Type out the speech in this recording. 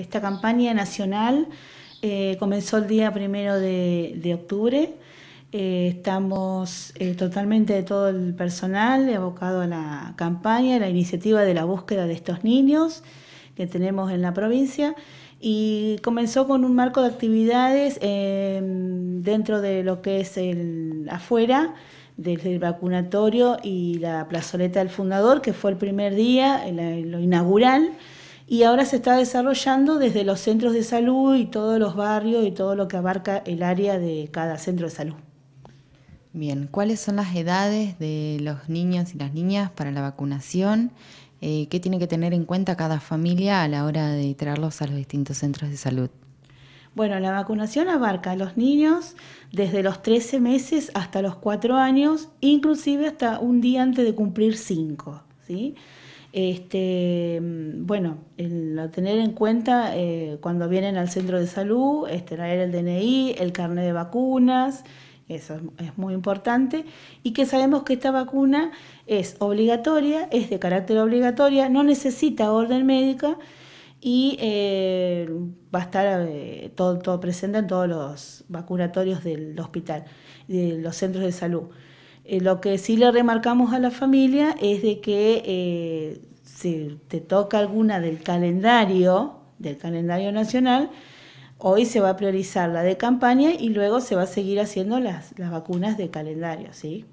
Esta campaña nacional eh, comenzó el día primero de, octubre. Eh, estamos eh, totalmente de todo el personal abocado a la campaña, a la iniciativa de la búsqueda de estos niños que tenemos en la provincia. Y comenzó con un marco de actividades dentro de lo que es el afuera, desde el vacunatorio y la plazoleta del fundador, que fue el primer día, lo inaugural y ahora se está desarrollando desde los centros de salud y todos los barrios y todo lo que abarca el área de cada centro de salud. Bien, ¿cuáles son las edades de los niños y las niñas para la vacunación? Eh, ¿Qué tiene que tener en cuenta cada familia a la hora de traerlos a los distintos centros de salud? Bueno, la vacunación abarca a los niños desde los 13 meses hasta los 4 años, inclusive hasta un día antes de cumplir 5. ¿sí? Este, bueno, tener en cuenta eh, cuando vienen al centro de salud, traer el DNI, el carnet de vacunas, eso es, muy importante, y que sabemos que esta vacuna es obligatoria, es de carácter obligatoria, no necesita orden médica y eh, va a estar eh, todo presente en todos los vacunatorios del hospital, de los centros de salud. Eh, lo que sí le remarcamos a la familia es de que eh, si te toca alguna del calendario, del calendario nacional, hoy se va a priorizar la de campaña y luego se va a seguir haciendo las, las vacunas de calendario, ¿sí?